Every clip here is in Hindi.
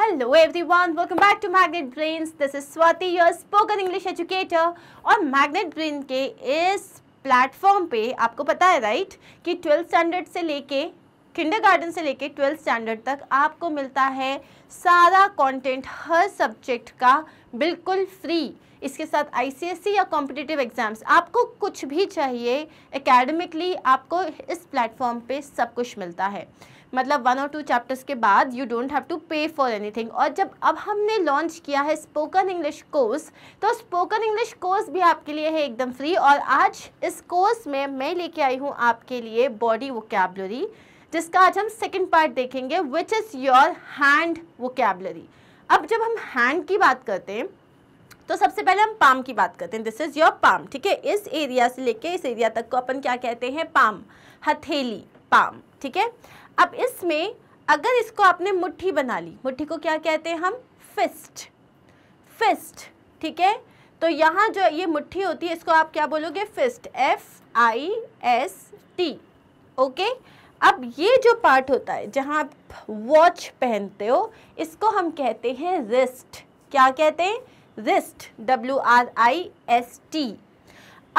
Every everyone welcome back to Magnet Brain this is Swati your spoken English educator और मैगनेट ब्रेन के इस प्लेटफॉर्म पे आपको पता है राइट कि ट्वेल्थ स्टैंडर्ड से लेके किंडरगार्टन से लेके ट्वेल्थ स्टैंडर्ड तक आपको मिलता है सारा कंटेंट हर सब्जेक्ट का बिल्कुल फ्री इसके साथ आईसीएसई e या कॉम्पिटिटिव एग्ज़ाम्स आपको कुछ भी चाहिए एकेडमिकली आपको इस प्लेटफॉर्म पे सब कुछ मिलता है मतलब वन और टू चैप्टर्स के बाद you don't have to pay for anything और जब अब हमने लॉन्च किया है स्पोकन इंग्लिश कोर्स तो स्पोकन इंग्लिश कोर्स भी आपके लिए है एकदम फ्री और आज इस कोर्स में मैं लेके आई हूँ आपके लिए बॉडी वोकेबलरी जिसका आज हम सेकेंड पार्ट देखेंगे which is your hand vocabulary अब जब हम हैंड की बात करते हैं तो सबसे पहले हम पाम की बात करते हैं दिस इज़ योर पाम ठीक है इस एरिया से लेके इस एरिया तक को अपन क्या कहते हैं पाम हथेली पाम ठीक है अब इसमें अगर इसको आपने मुट्ठी बना ली मुट्ठी को क्या कहते हैं हम फिस्ट फिस्ट ठीक है तो यहाँ जो ये मुट्ठी होती है इसको आप क्या बोलोगे fist F I S T okay अब ये जो पार्ट होता है जहाँ आप वॉच पहनते हो इसको हम कहते हैं रिस्ट क्या कहते हैं wrist W R I S T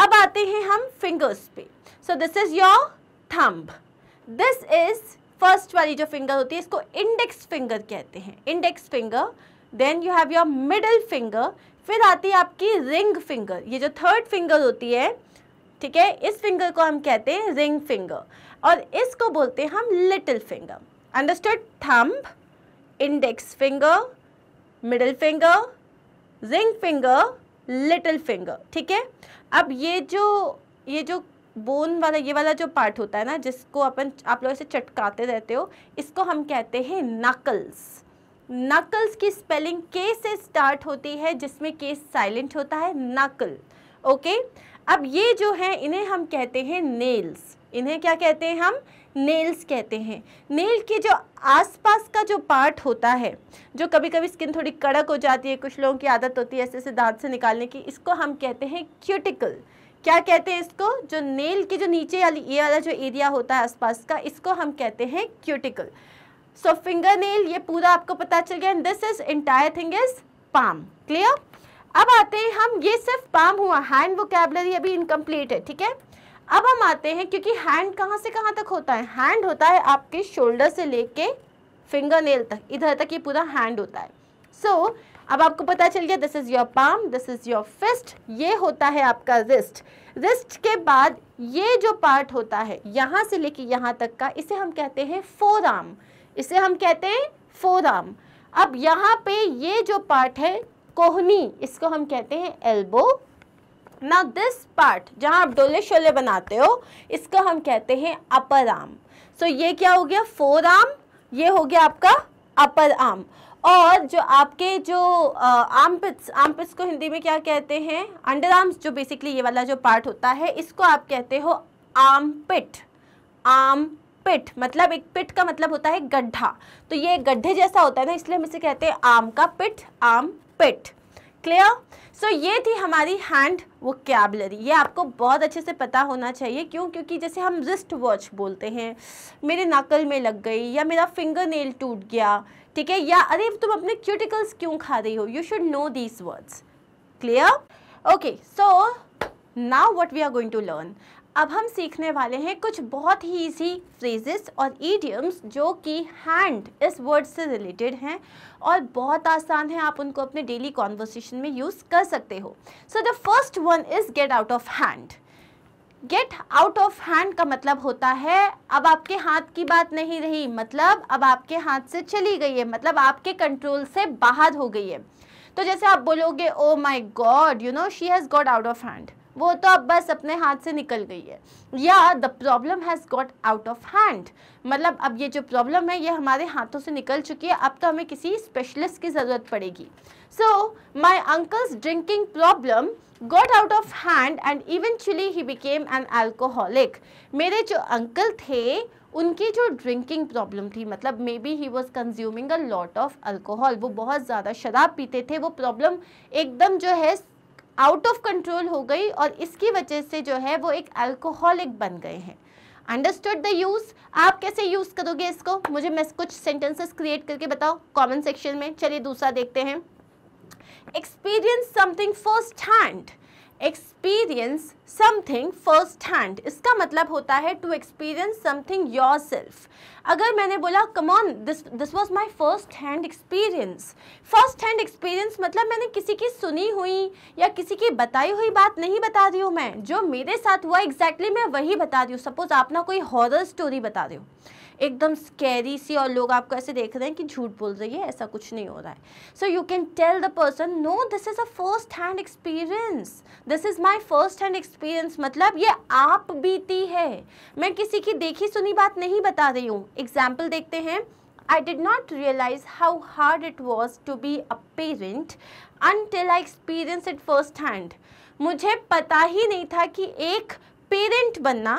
अब आते हैं हम फिंगर्स पे so this is your thumb this is first वाली जो फिंगर होती है इसको इंडेक्स फिंगर कहते हैं index finger then you have your middle finger फिर आती है आपकी रिंग फिंगर ये जो थर्ड फिंगर होती है ठीक है इस फिंगर को हम कहते हैं रिंग फिंगर और इसको बोलते हैं हम little finger understood thumb index finger middle finger ring finger little finger ठीक है अब ये जो ये जो बोन वाला ये वाला जो पार्ट होता है ना जिसको अपन आप लोग ऐसे चटकाते रहते हो इसको हम कहते हैं नकल्स नकल्स की स्पेलिंग के से स्टार्ट होती है जिसमें के साइलेंट होता है नकल ओके अब ये जो है इन्हें हम कहते हैं नेल्स इन्हें क्या कहते हैं हम नेल्स कहते हैं नेल के जो आसपास का जो पार्ट होता है जो कभी कभी स्किन थोड़ी कड़क हो जाती है कुछ लोगों की आदत होती है ऐसे ऐसे दांत से निकालने की इसको हम कहते हैं क्यूटिकल क्या कहते हैं इसको जो नेल के जो नीचे वाली ये वाला जो एरिया होता है आसपास का इसको हम कहते हैं क्यूटिकल सो फिंगर नेल ये पूरा आपको पता चल गया and this is entire thing is palm clear अब आते हैं हम ये सिर्फ पाम हुआ हैंड वोकेबलरी अभी इनकम्प्लीट है ठीक है अब हम आते हैं क्योंकि हैंड कहाँ से कहाँ तक होता है हैंड होता है आपके शोल्डर से लेके फिंगर नेल तक इधर तक ये पूरा हैंड होता है सो so, अब आपको पता चल गया this is your palm this is your fist ये होता है आपका रिस्ट रिस्ट के बाद ये जो पार्ट होता है यहाँ से लेके यहाँ तक का इसे हम कहते हैं फोर आर्म इसे हम कहते हैं फोर आर्म अब यहाँ पे ये जो पार्ट है कोहनी इसको हम कहते हैं एल्बो ना दिस पार्ट जहाँ आप डोले शोले बनाते हो इसको हम कहते हैं अपर आर्म सो ये क्या हो गया फोर आर्म ये हो गया आपका अपर आर्म और जो आपके जो आर्मपिट्स आर्मपिट्स को हिंदी में क्या कहते हैं अंडर आर्म्स जो बेसिकली ये वाला जो पार्ट होता है इसको आप कहते हो आर्मपिट आर्म पिट मतलब एक पिट का मतलब होता है गड्ढा तो ये गड्ढे जैसा होता है ना इसलिए हम इसे कहते हैं आम का पिट आम पिट क्लियर सो so, ये थी हमारी हैंड वो कैबलरी ये आपको बहुत अच्छे से पता होना चाहिए क्यों क्योंकि जैसे हम रिस्ट वॉच बोलते हैं मेरे नकल में लग गई या मेरा फिंगर नेल टूट गया ठीक है या अरे तुम अपने क्यूटिकल्स क्यों खा रही हो you should know these words clear okay so now what we are going to learn अब हम सीखने वाले हैं कुछ बहुत ही इजी फ्रेजेस और ईडियम्स जो कि हैंड इस वर्ड से रिलेटेड हैं और बहुत आसान है आप उनको अपने डेली कॉन्वर्सेशन में यूज़ कर सकते हो so the first one is get out of hand get out of hand का मतलब होता है अब आपके हाथ की बात नहीं रही मतलब अब आपके हाथ से चली गई है मतलब आपके कंट्रोल से बाहर हो गई है तो जैसे आप बोलोगे oh my God you know she has got out of hand वो तो अब बस अपने हाथ से निकल गई है या the problem has got out of hand मतलब अब ये जो प्रॉब्लम है ये हमारे हाथों से निकल चुकी है अब तो हमें किसी स्पेशलिस्ट की ज़रूरत पड़ेगी so my uncle's drinking problem got out of hand and eventually he became an alcoholic. मेरे जो अंकल थे उनकी जो ड्रिंकिंग प्रॉब्लम थी मतलब maybe he was consuming a lot of alcohol वो बहुत ज़्यादा शराब पीते थे वो प्रॉब्लम एकदम जो है आउट ऑफ कंट्रोल हो गई और इसकी वजह से जो है वो एक अल्कोहलिक बन गए हैं अंडरस्टूड द यूज़ आप कैसे यूज़ करोगे इसको मुझे मैं कुछ सेंटेंसेस क्रिएट करके बताओ कमेंट सेक्शन में चलिए दूसरा देखते हैं experience something first hand experience something first hand इसका मतलब होता है टू एक्सपीरियंस समथिंग योर सेल्फ अगर मैंने बोला come on this this was my first hand experience first hand experience मतलब मैंने किसी की सुनी हुई या किसी की बताई हुई बात नहीं बता रही हूँ मैं जो मेरे साथ हुआ एग्जैक्टली exactly मैं वही बता रही हूँ सपोज आप ना कोई हॉरर स्टोरी बता रही हूँ एकदम स्कैरी सी और लोग आपको ऐसे देख रहे हैं कि झूठ बोल रही है ऐसा कुछ नहीं हो रहा है so you can tell the person no this is a first hand experience this is my first hand experience मतलब ये आप बीती है मैं किसी की देखी सुनी बात नहीं बता रही हूँ एग्जाम्पल देखते हैं I did not realize how hard it was to be a parent until I experienced it firsthand. मुझे पता ही नहीं था कि एक पेरेंट बनना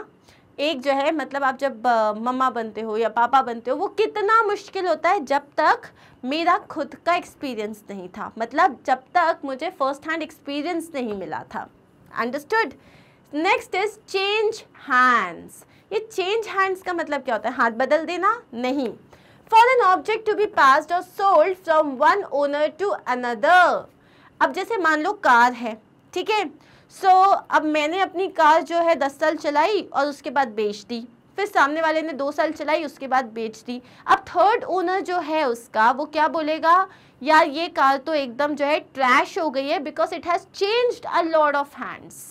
एक जो है मतलब आप जब मम्मा बनते हो या पापा बनते हो वो कितना मुश्किल होता है जब तक मेरा खुद का एक्सपीरियंस नहीं था मतलब जब तक मुझे फर्स्ट हैंड एक्सपीरियंस नहीं मिला था understood next is change hands ये चेंज हैंड्स का मतलब क्या होता है हाथ बदल देना नहीं for an object to be pass और sold from one owner to another अब जैसे मान लो कार है ठीक है सो so, अब मैंने अपनी कार जो है दस साल चलाई और उसके बाद बेच दी फिर सामने वाले ने दो साल चलाई उसके बाद बेच दी अब थर्ड ओनर जो है उसका वो क्या बोलेगा यार ये कार तो एकदम जो है ट्रैश हो गई है because it has changed a lot of hands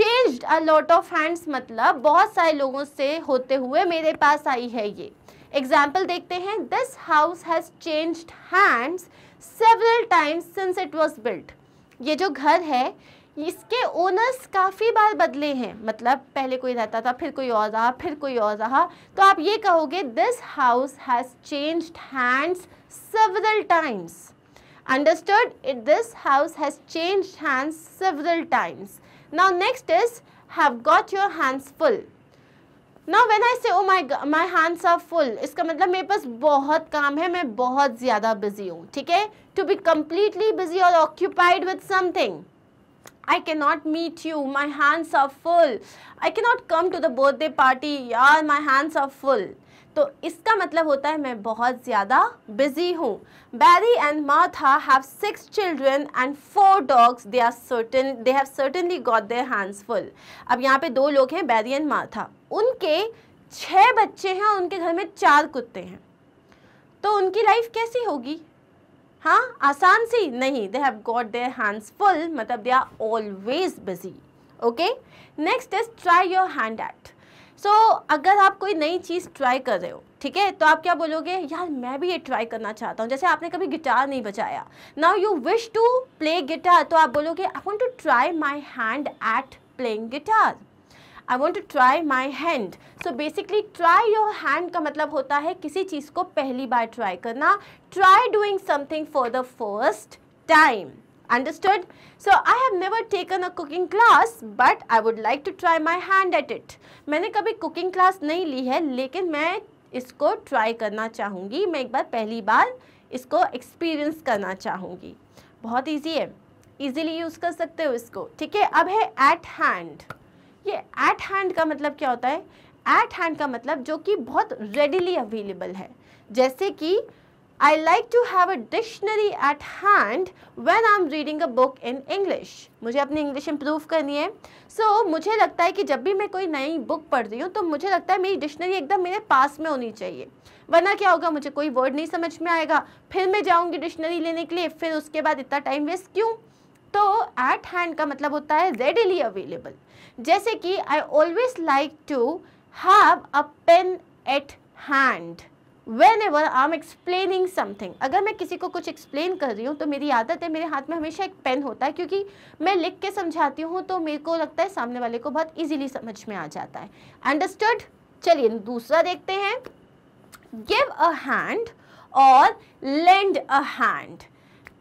changed a lot of hands मतलब बहुत सारे लोगों से होते हुए मेरे पास आई है ये एग्जाम्पल देखते हैं this house has changed hands several times since it was built ये जो घर है इसके ओनर्स काफ़ी बार बदले हैं मतलब पहले कोई रहता था फिर कोई और रहा फिर कोई और रहा तो आप ये कहोगे this house has change hands several times understood it this house has change hands several times now next is have got your hands full now when I say oh my my hands are full इसका मतलब मेरे पास बहुत काम है मैं बहुत ज़्यादा बिजी हूँ ठीक है टू बी कम्प्लीटली बिजी और occupied with something I can not meet you my hands are full I can not come to the birthday party यार माई हैंड्स आर फुल तो इसका मतलब होता है मैं बहुत ज़्यादा बिजी हूँ Barry and Martha have six children and four dogs they are certain they have certainly got their hands full अब यहाँ पे दो लोग हैं बैरी एंड माथा उनके छः बच्चे हैं और उनके घर में चार कुत्ते हैं तो उनकी लाइफ कैसी होगी हाँ आसान सी नहीं they have got their hands full मतलब they are always busy okay next is try your hand at so अगर आप कोई नई चीज़ ट्राई कर रहे हो ठीक है तो आप क्या बोलोगे यार मैं भी ये ट्राई करना चाहता हूँ जैसे आपने कभी गिटार नहीं बजाया now you wish to play guitar तो आप बोलोगे I want to try my hand at playing guitar I want to try my hand so basically try your hand का मतलब होता है किसी चीज़ को पहली बार ट्राई करना try doing something for the first time understood so i have never taken a cooking class but i would like to try my hand at it maine kabhi cooking class nahi li hai lekin main isko try karna chahungi main ek बार pehli बार isko experience karna chahungi bahut easy hai easily use kar sakte ho isko theek hai ab hai at hand ये एट हैंड का मतलब क्या होता है एट हैंड का मतलब जो कि बहुत रेडिली अवेलेबल है जैसे कि I like to have a dictionary at hand when I am reading a book in English मुझे अपनी इंग्लिश इम्प्रूव करनी है सो so, मुझे लगता है कि जब भी मैं कोई नई बुक पढ़ रही हूँ तो मुझे लगता है मेरी डिक्शनरी एकदम मेरे पास में होनी चाहिए वरना क्या होगा मुझे कोई वर्ड नहीं समझ में आएगा फिर मैं जाऊँगी डिक्शनरी लेने के लिए फिर उसके बाद इतना टाइम वेस्ट क्यों तो एट हैंड का मतलब होता है रेडिली अवेलेबल जैसे कि I always like to have a pen at hand whenever I am explaining something अगर मैं किसी को कुछ एक्सप्लेन कर रही हूँ तो मेरी आदत है मेरे हाथ में हमेशा एक पेन होता है क्योंकि मैं लिख के समझाती हूँ तो मेरे को लगता है सामने वाले को बहुत ईजिली समझ में आ जाता है अंडरस्टूड चलिए दूसरा देखते हैं गिव अ हैंड और लेंड अ हैंड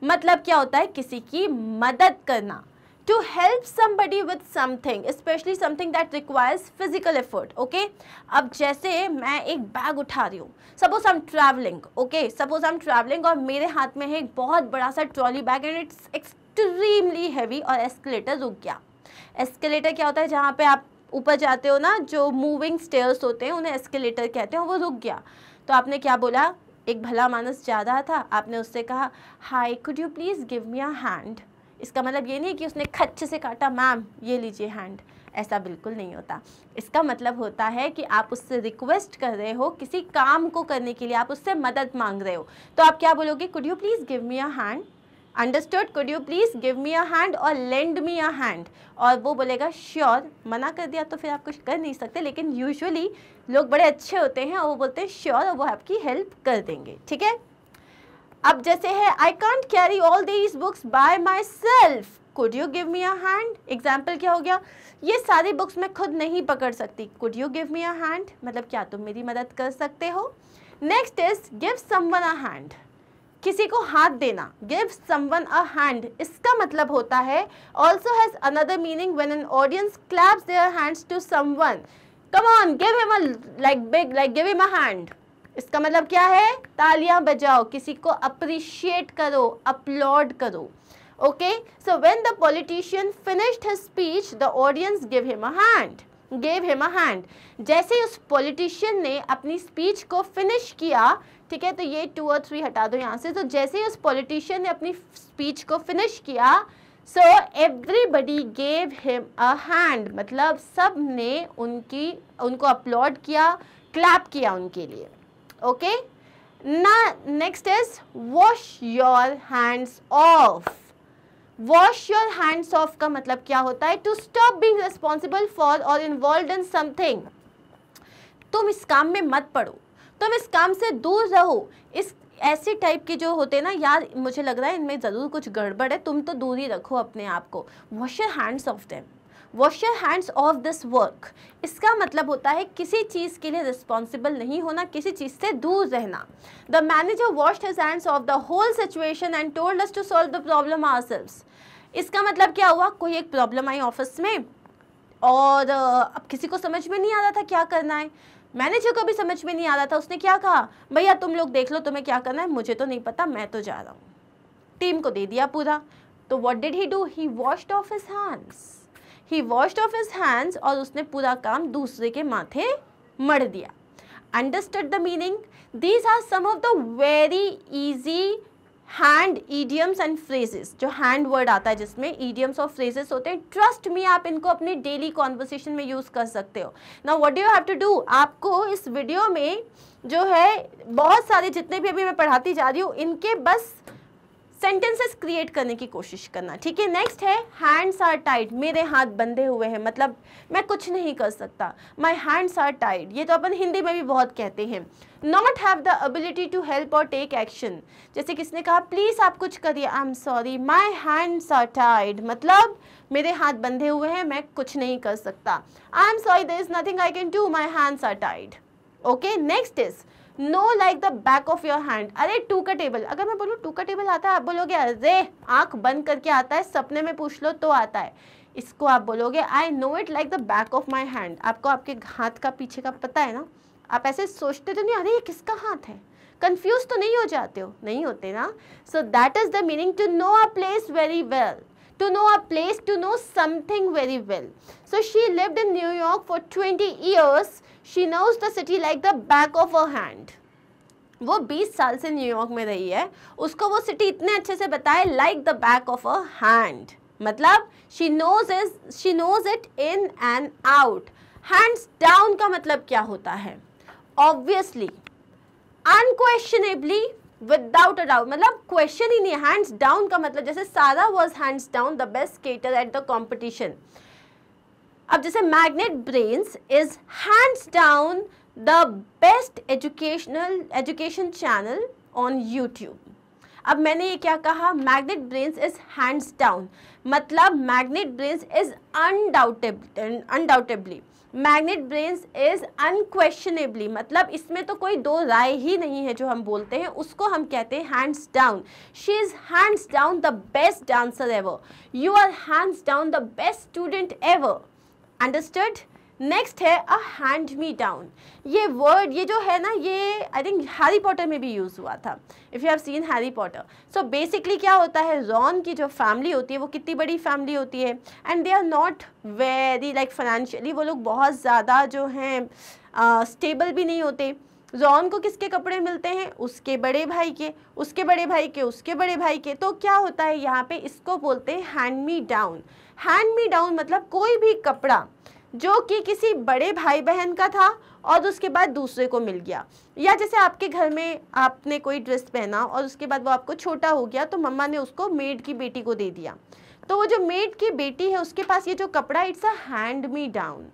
मतलब क्या होता है किसी की मदद करना to help somebody with something specially something that requires physical effort okay अब जैसे मैं एक बैग उठा रही हूँ suppose I am travelling okay suppose I am travelling और मेरे हाथ में है एक बहुत बड़ा सा trolley bag and it's extremely heavy और एस्केलेटर रुक गया एस्केलेटर क्या होता है जहाँ पे आप ऊपर जाते हो ना जो मूविंग स्टेयर्स होते हैं उन्हें एस्केलेटर कहते हैं वो रुक गया तो आपने क्या बोला एक भला मानस जा रहा था आपने उससे कहा hi could you please give me a hand इसका मतलब ये नहीं कि उसने खच्चे से काटा मैम ये लीजिए हैंड ऐसा बिल्कुल नहीं होता इसका मतलब होता है कि आप उससे रिक्वेस्ट कर रहे हो किसी काम को करने के लिए आप उससे मदद मांग रहे हो तो आप क्या बोलोगे could you please give me a hand understood could you please give me a hand और लेंड मी अ हैंड और वो बोलेगा श्योर sure. मना कर दिया तो फिर आप कुछ कर नहीं सकते लेकिन यूजुअली लोग बड़े अच्छे होते हैं और वो बोलते हैं श्योर sure, और वो आपकी हेल्प कर देंगे ठीक है अब जैसे है I can't carry all these books by myself could you give me a hand example क्या हो गया ये सारी बुक्स मैं खुद नहीं पकड़ सकती could you give me a hand मतलब क्या तुम मेरी मदद कर सकते हो next is give some a hand किसी को हाथ देना गिव समवन अ हैंड इसका मतलब होता है also has another meaning when an audience claps their hands to someone come on give him a like big like give him a hand इसका मतलब क्या है तालियां बजाओ किसी को अप्रिशिएट करो अपलोड करो okay so when the politician finished his speech the audience give him a hand give him a hand जैसे उस पॉलिटिशियन ने अपनी स्पीच को फिनिश किया ठीक है तो ये टू और थ्री हटा दो यहाँ से तो जैसे ही उस पॉलिटिशियन ने अपनी स्पीच को फिनिश किया so everybody gave him a hand मतलब सब ने उनकी उनको अपलॉड किया क्लैप किया उनके लिए ओके ना next is wash your hands off wash your hands off का मतलब क्या होता है to stop being responsible for और इन्वॉल्व इन समथिंग तुम इस काम में मत पड़ो तुम इस काम से दूर रहो इस ऐसे टाइप के जो होते हैं ना यार मुझे लग रहा है इनमें ज़रूर कुछ गड़बड़ है तुम तो दूर ही रखो अपने आप को wash your hands off them wash your hands off this work इसका मतलब होता है किसी चीज़ के लिए रिस्पॉन्सिबल नहीं होना किसी चीज़ से दूर रहना the manager wash his hands off the whole situation and told us to solve the problem or इसका मतलब क्या हुआ कोई एक प्रॉब्लम आई ऑफिस में और अब किसी को समझ में नहीं आ रहा था क्या करना है मैनेजर को भी समझ में नहीं आ रहा था उसने क्या कहा भैया तुम लोग देख लो तुम्हें क्या करना है मुझे तो नहीं पता मैं तो जा रहा हूँ टीम को दे दिया पूरा तो what did he do he washed off his hands he washed off his hands और उसने पूरा काम दूसरे के माथे मर दिया understand the meaning these are some of the very easy hand idioms and phrases जो हैंड वर्ड आता है जिसमें ईडियम्स और फ्रेजेस होते हैं ट्रस्ट में आप इनको अपने डेली कॉन्वर्सेशन में यूज़ कर सकते हो ना what do have to do आपको इस वीडियो में जो है बहुत सारे जितने भी अभी मैं पढ़ाती जा रही हूँ इनके बस सेंटेंसेस क्रिएट करने की कोशिश करना ठीक है नेक्स्ट है हैंड्स आर टाइट मेरे हाथ बंधे हुए हैं मतलब मैं कुछ नहीं कर सकता माई हैंड्स आर टाइट ये तो अपन हिंदी में भी बहुत कहते हैं not have the ability to help और टेक एक्शन जैसे किसने कहा प्लीज़ आप कुछ करिए I am sorry my hands are tied मतलब मेरे हाथ बंधे हुए हैं मैं कुछ नहीं कर सकता I am sorry there is nothing I can do my hands are tied okay next is know like the back of your hand अरे टू का टेबल अगर मैं बोलूँ टू का टेबल आता है आप बोलोगे अरे आंख बंद करके आता है सपने में पूछ लो तो आता है इसको आप बोलोगे I know it like the back of my hand आपको आपके हाथ का पीछे का पता है ना आप ऐसे सोचते तो नहीं अरे ये किसका हाथ है कन्फ्यूज तो नहीं हो जाते हो नहीं होते ना so that is the meaning to know a place very well to know a place to know something very well so she lived in New York for twenty years she knows the city like the back of a hand वो 20 साल से न्यूयॉर्क में रही है उसको वो सिटी इतने अच्छे से बताए like the back of a hand मतलब she knows is she knows it in and out hands down का मतलब क्या होता है obviously unquestionably without a doubt मतलब क्वेश्चन ही नहीं हैंड्स डाउन का मतलब जैसे Sarah was hands down the best caterer at the competition अब जैसे Magnet Brains is hands down the best educational education channel on YouTube अब मैंने ये क्या कहा magnet Brains is hands down मतलब Magnet Brains is undoubtedly undoubtedly Magnet Brains is unquestionably मतलब इसमें तो कोई दो राय ही नहीं है जो हम बोलते हैं उसको हम कहते हैं hands down she is hands down the best dancer ever you are hands down the best student ever understood next है अ हैंड मी डाउन ये वर्ड ये जो है ना ये आई थिंक हैरी पॉटर में भी यूज़ हुआ था if you have seen Harry Potter so basically क्या होता है रॉन की जो फैमिली होती है वो कितनी बड़ी फैमिली होती है and they are not very like financially वो लोग बहुत ज़्यादा जो हैं स्टेबल uh, भी नहीं होते जॉन को किसके कपड़े मिलते हैं उसके बड़े भाई के उसके बड़े भाई के उसके बड़े भाई के तो क्या होता है यहाँ पे इसको बोलते हैं hand me down hand me down मतलब कोई भी कपड़ा जो कि किसी बड़े भाई बहन का था और उसके बाद दूसरे को मिल गया या जैसे आपके घर में आपने कोई ड्रेस पहना और उसके बाद वो आपको छोटा हो गया तो मम्मा ने उसको मेड की बेटी को दे दिया तो वो जो मेड की बेटी है उसके पास ये जो कपड़ा it's a hand me down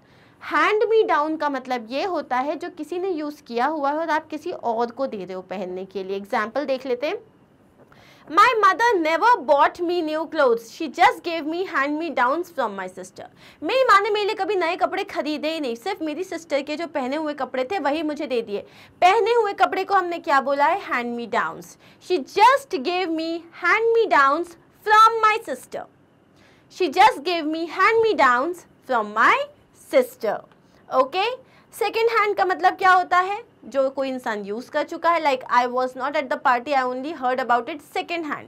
hand me down का मतलब ये होता है जो किसी ने यूज़ किया हुआ है और आप किसी और को दे रहे हो पहनने के लिए एग्जाम्पल देख लेते हैं My mother never bought me new clothes. She just gave me hand me downs from my sister. मेरी माँ ने मेरे लिए कभी नए कपड़े खरीदे ही नहीं सिर्फ मेरी सिस्टर के जो पहने हुए कपड़े थे वही मुझे दे दिए पहने हुए कपड़े को हमने क्या बोला है hand me downs she just gave me hand me downs from my sister she just gave me hand me downs from my sister okay second hand का मतलब क्या होता है जो कोई इंसान यूज़ कर चुका है like I was not at the party I only heard about it second hand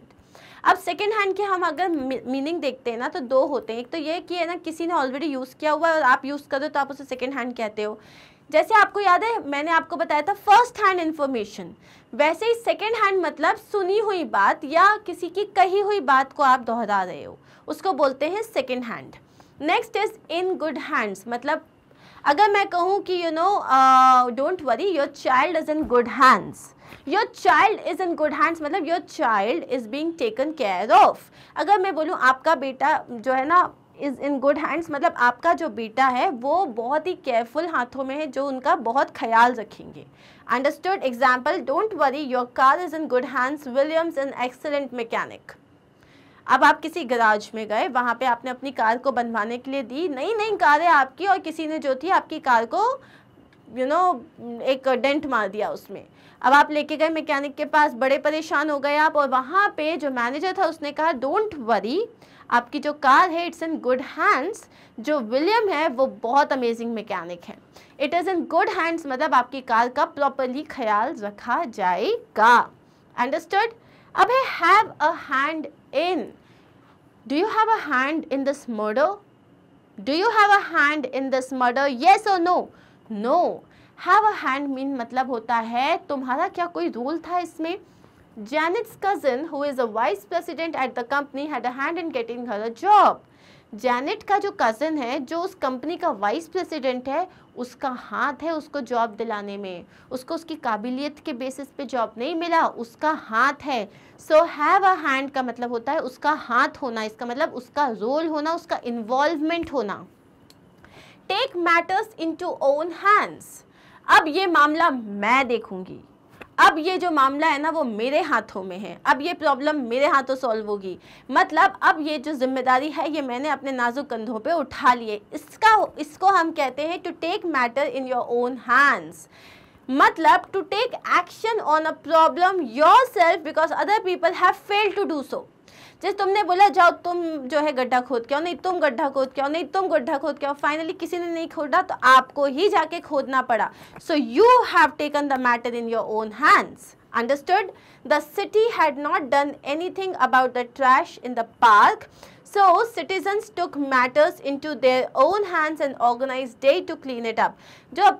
अब सेकेंड हैंड के हम अगर मीनिंग देखते हैं ना तो दो होते हैं एक तो ये कि है ना किसी ने ऑलरेडी यूज़ किया हुआ है और आप यूज़ कर दो तो आप उसे सेकेंड हैंड कहते हो जैसे आपको याद है मैंने आपको बताया था फर्स्ट हैंड इन्फॉर्मेशन वैसे ही सेकेंड हैंड मतलब सुनी हुई बात या किसी की कही हुई बात को आप दोहरा रहे हो उसको बोलते हैं second hand next is in good hands मतलब अगर मैं कहूँ कि you know don't worry your child is in good hands your child is in good hands मतलब your child is being taken care of अगर मैं बोलूँ आपका बेटा जो है ना इज़ इन गुड हैंड्स मतलब आपका जो बेटा है वो बहुत ही केयरफुल हाथों में है जो उनका बहुत ख्याल रखेंगे understood example don't worry your car is in good hands William's an excellent mechanic अब आप किसी गराज में गए वहाँ पे आपने अपनी कार को बनवाने के लिए दी नई नई कार है आपकी और किसी ने जो थी आपकी कार को यू you नो know, एक डेंट मार दिया उसमें अब आप लेके गए मैकेनिक के पास बड़े परेशान हो गए आप और वहाँ पे जो मैनेजर था उसने कहा डोंट वरी आपकी जो कार है इट्स इन गुड हैंड्स जो विलियम है वो बहुत अमेजिंग मैकेनिक है it is in good hands मतलब आपकी कार का प्रॉपरली ख्याल रखा जाएगा अंडरस्टूड अब have a hand in Do you have a hand in this murder? Do you have a hand in this murder? Yes or no? No. Have a hand mean मतलब होता है तुम्हारा क्या कोई रोल था इसमें Janet's cousin, who is a vice president at the company, had a hand in getting her a job. Janet का जो कज़न है जो उस कंपनी का वाइस प्रेसिडेंट है उसका हाथ है उसको जॉब दिलाने में उसको उसकी काबिलियत के बेसिस पे जॉब नहीं मिला उसका हाथ है सो हैव अ हैंड का मतलब होता है उसका हाथ होना इसका मतलब उसका रोल होना उसका इन्वॉल्वमेंट होना take matters into own hands अब ये मामला मैं देखूंगी अब ये जो मामला है ना वो मेरे हाथों में है अब ये प्रॉब्लम मेरे हाथों सॉल्व होगी मतलब अब ये जो जिम्मेदारी है ये मैंने अपने नाजुक कंधों पे उठा लिए इसका इसको हम कहते हैं to take matter in your own hands मतलब to take action on a problem yourself because other people have failed to do so जैसे तुमने बोला जाओ तुम जो है गड्ढा खोद के आओ नहीं तुम गड्ढा खोद के आओ नहीं तुम गड्ढा खोद के आओ फाइनली किसी ने नहीं खोदा तो आपको ही जाके खोदना पड़ा so you have taken the matter in your own hands understood the city had not done any about the trash in the park so citizens took matters into their own hands and organise day to clean it up जो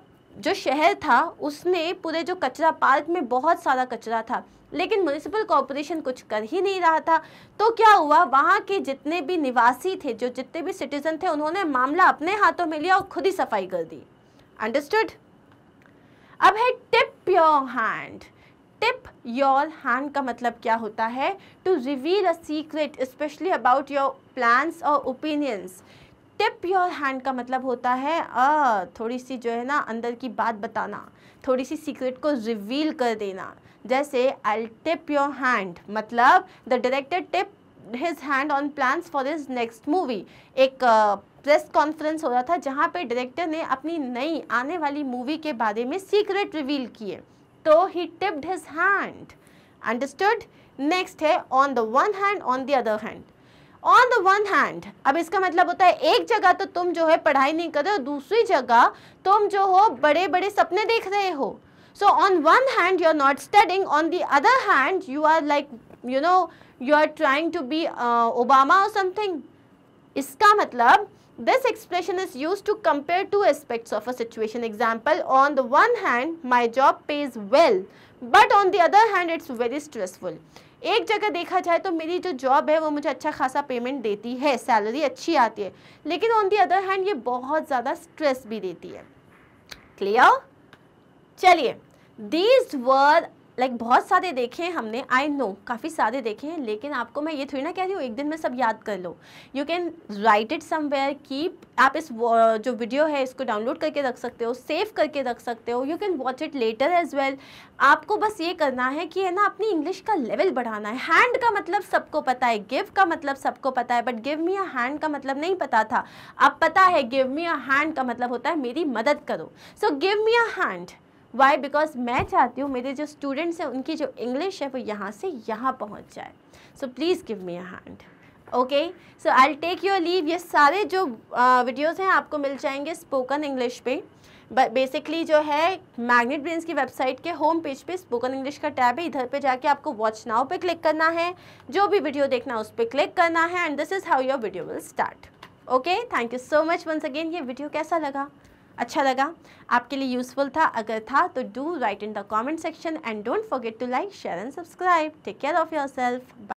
जो शहर था उसने पूरे जो कचरा पार्क में बहुत सारा कचरा था लेकिन म्यूनसिपल कॉरपोरेशन कुछ कर ही नहीं रहा था तो क्या हुआ वहाँ के जितने भी निवासी थे जो जितने भी सिटीजन थे उन्होंने मामला अपने हाथों में लिया और खुद ही सफाई कर दी अंडरस्टूड अब है tip your hand tip your hand का मतलब क्या होता है to reveal a secret specially about your plans और ओपिनियंस टिप योर हैंड का मतलब होता है आ, थोड़ी सी जो है ना अंदर की बात बताना थोड़ी सी सीक्रेट को रिवील कर देना जैसे आई टिप योर हैंड मतलब the director tip his hand on plan for his next movie एक प्रेस कॉन्फ्रेंस हो रहा था जहाँ पे डायरेक्टर ने अपनी नई आने वाली मूवी के बारे में सीक्रेट रिवील किए तो he tipped his hand understood next है on the one hand on the other hand on the one hand अब इसका मतलब होता है एक जगह तो तुम जो है पढ़ाई नहीं कर रहे हो दूसरी जगह तुम जो हो बड़े बड़े सपने देख रहे हो so on one hand you are not studying on the other hand you are like you know you are trying to be Obama और समथिंग इसका मतलब This expression is used to compare two aspects of a situation. Example, on the one hand, my job pays well, but on the other hand, it's very stressful. एक जगह देखा जाए तो मेरी जो जॉब है वो मुझे अच्छा खासा पेमेंट देती है सैलरी अच्छी आती है लेकिन ऑन दी अदर हैंड ये बहुत ज़्यादा स्ट्रेस भी देती है क्लियर चलिए दीज वर लाइक like, बहुत सारे देखे हैं हमने आई नो काफ़ी सारे देखे हैं लेकिन आपको मैं ये थोड़ी ना कह रही हूँ एक दिन में सब याद कर लो you can write it somewhere keep आप इस जो वीडियो है इसको डाउनलोड करके रख सकते हो सेव करके रख सकते हो you can watch it later as well आपको बस ये करना है कि है ना अपनी इंग्लिश का लेवल बढ़ाना है हैंड का मतलब सबको पता है गिव का मतलब सबको पता है but give me a hand का मतलब नहीं पता था अब पता है गिव मी अ हैंड का मतलब होता है मेरी मदद करो so give me a hand why because मैं चाहती हूँ मेरे जो स्टूडेंट्स हैं उनकी जो इंग्लिश है वो यहाँ से यहाँ पहुँच जाए so please give me a hand okay so I take your leave ये सारे जो वीडियोज़ हैं आपको मिल जाएंगे स्पोकन इंग्लिश पे बेसिकली जो है मैग्नेट ब्रेंस की वेबसाइट के होम पेज पे स्पोकन इंग्लिश का टैब है इधर पे जाके आपको वॉच नाउ पे क्लिक करना है जो भी वीडियो देखना उस पर क्लिक करना है and this is how your video will start okay thank you so much once again ये वीडियो कैसा लगा अच्छा लगा आपके लिए यूज़फुल था अगर था तो do write in the comment section and don't forget to like share and subscribe take care of your self